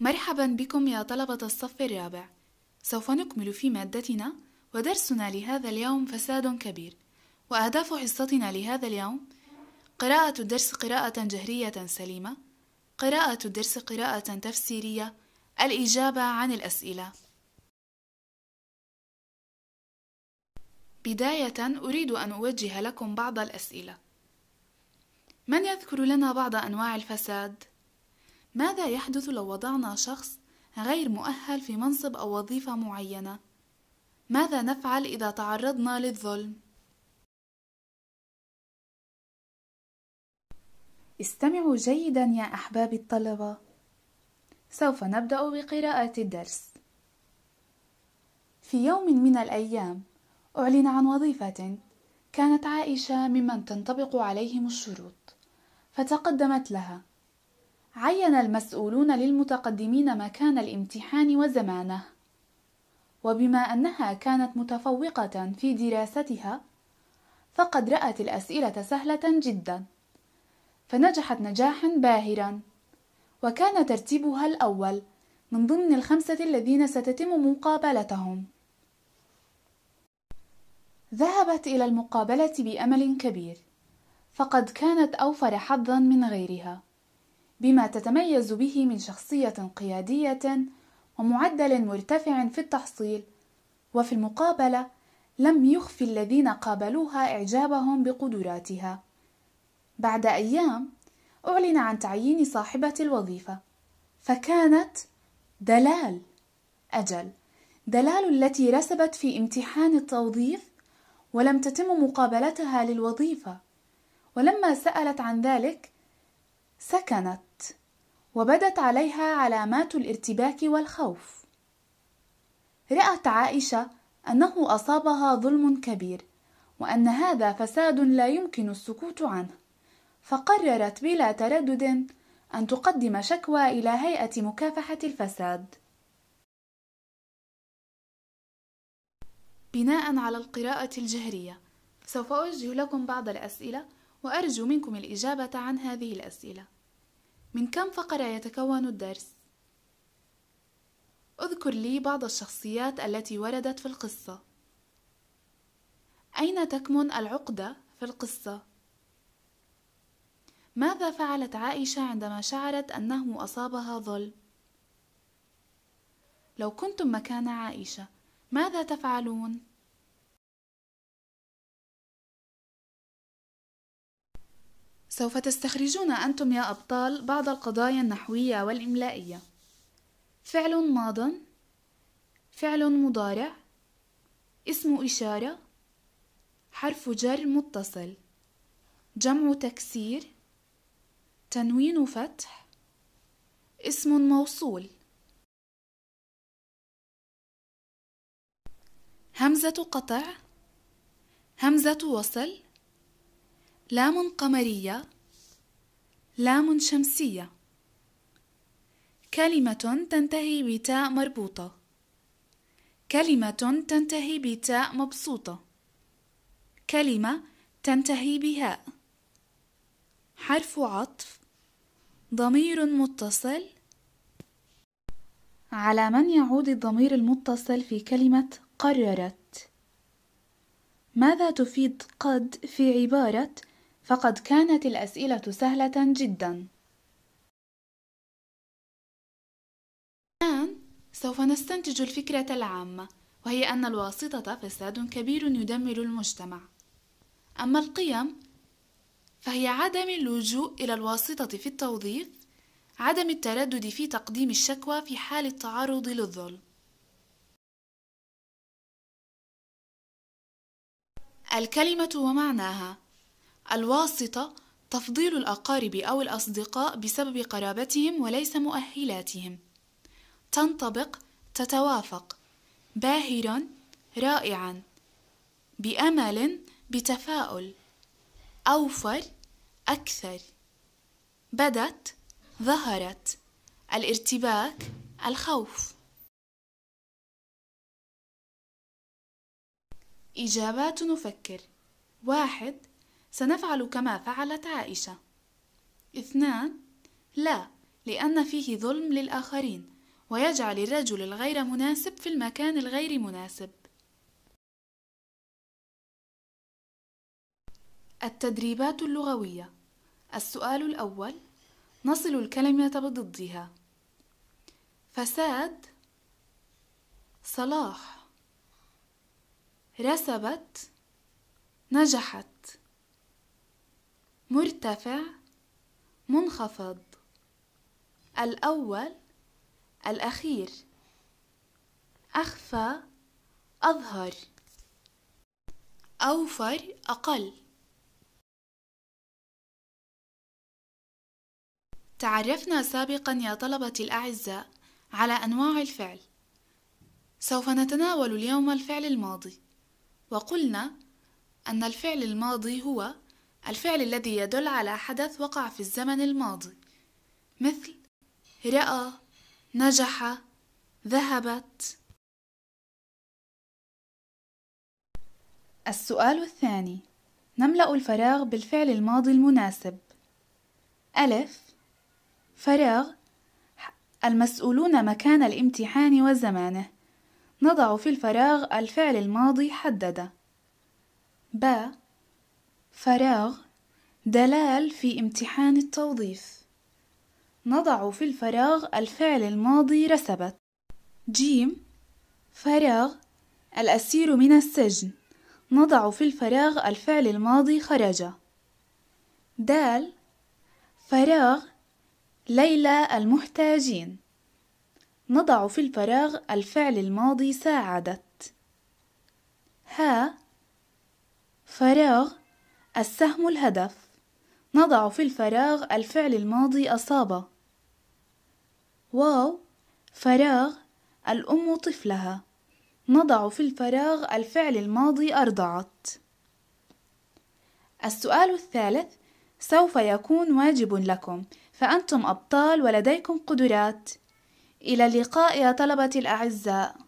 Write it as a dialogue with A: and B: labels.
A: مرحبا بكم يا طلبة الصف الرابع سوف نكمل في مادتنا ودرسنا لهذا اليوم فساد كبير وأهداف حصتنا لهذا اليوم قراءة الدرس قراءة جهرية سليمة قراءة الدرس قراءة تفسيرية الإجابة عن الأسئلة بداية أريد أن أوجه لكم بعض الأسئلة من يذكر لنا بعض أنواع الفساد؟ ماذا يحدث لو وضعنا شخص غير مؤهل في منصب أو وظيفة معينة؟ ماذا نفعل إذا تعرضنا للظلم؟ استمعوا جيدا يا أحباب الطلبة سوف نبدأ بقراءة الدرس في يوم من الأيام أعلن عن وظيفة كانت عائشة ممن تنطبق عليهم الشروط فتقدمت لها عين المسؤولون للمتقدمين مكان الامتحان وزمانه وبما انها كانت متفوقه في دراستها فقد رات الاسئله سهله جدا فنجحت نجاحا باهرا وكان ترتيبها الاول من ضمن الخمسه الذين ستتم مقابلتهم ذهبت الى المقابله بامل كبير فقد كانت اوفر حظا من غيرها بما تتميز به من شخصية قيادية ومعدل مرتفع في التحصيل وفي المقابلة لم يخفي الذين قابلوها إعجابهم بقدراتها بعد أيام أعلن عن تعيين صاحبة الوظيفة فكانت دلال أجل دلال التي رسبت في امتحان التوظيف ولم تتم مقابلتها للوظيفة ولما سألت عن ذلك سكنت وبدت عليها علامات الارتباك والخوف رأت عائشة أنه أصابها ظلم كبير وأن هذا فساد لا يمكن السكوت عنه فقررت بلا تردد أن تقدم شكوى إلى هيئة مكافحة الفساد بناء على القراءة الجهرية سوف أوجه لكم بعض الأسئلة وأرجو منكم الإجابة عن هذه الأسئلة من كم فقرة يتكون الدرس؟ اذكر لي بعض الشخصيات التي وردت في القصة. أين تكمن العقدة في القصة؟ ماذا فعلت عائشة عندما شعرت أنه أصابها ظلم؟ لو كنتم مكان عائشة، ماذا تفعلون؟ سوف تستخرجون أنتم يا أبطال بعض القضايا النحوية والإملائية فعل ماض فعل مضارع اسم إشارة حرف جر متصل جمع تكسير تنوين فتح اسم موصول همزة قطع همزة وصل لام قمرية لام شمسية كلمة تنتهي بتاء مربوطة كلمة تنتهي بتاء مبسوطة كلمة تنتهي بهاء حرف عطف ضمير متصل على من يعود الضمير المتصل في كلمة قررت ماذا تفيد قد في عبارة فقد كانت الأسئلة سهلة جدا الآن سوف نستنتج الفكرة العامة وهي أن الواسطة فساد كبير يدمر المجتمع أما القيم فهي عدم اللجوء إلى الواسطة في التوظيف عدم التردد في تقديم الشكوى في حال التعرض للظلم الكلمة ومعناها الواسطة تفضيل الأقارب أو الأصدقاء بسبب قرابتهم وليس مؤهلاتهم تنطبق تتوافق باهرا رائعا بأمل بتفاؤل أوفر أكثر بدت ظهرت الارتباك الخوف إجابات نفكر واحد سنفعل كما فعلت عائشة اثنان لا لأن فيه ظلم للآخرين ويجعل الرجل الغير مناسب في المكان الغير مناسب التدريبات اللغوية السؤال الأول نصل الكلمة بضدها فساد صلاح رسبت نجحت مرتفع منخفض الأول الأخير أخفى أظهر أوفر أقل تعرفنا سابقا يا طلبة الأعزاء على أنواع الفعل سوف نتناول اليوم الفعل الماضي وقلنا أن الفعل الماضي هو الفعل الذي يدل على حدث وقع في الزمن الماضي مثل رأى نجح ذهبت السؤال الثاني نملأ الفراغ بالفعل الماضي المناسب ألف فراغ المسؤولون مكان الامتحان وزمانه نضع في الفراغ الفعل الماضي حدد ب فراغ دلال في امتحان التوظيف نضع في الفراغ الفعل الماضي رسبت جيم فراغ الأسير من السجن نضع في الفراغ الفعل الماضي خرج دال فراغ ليلى المحتاجين نضع في الفراغ الفعل الماضي ساعدت ها فراغ السهم الهدف نضع في الفراغ الفعل الماضي أصاب واو فراغ الأم طفلها نضع في الفراغ الفعل الماضي أرضعت السؤال الثالث سوف يكون واجب لكم فأنتم أبطال ولديكم قدرات إلى اللقاء يا طلبة الأعزاء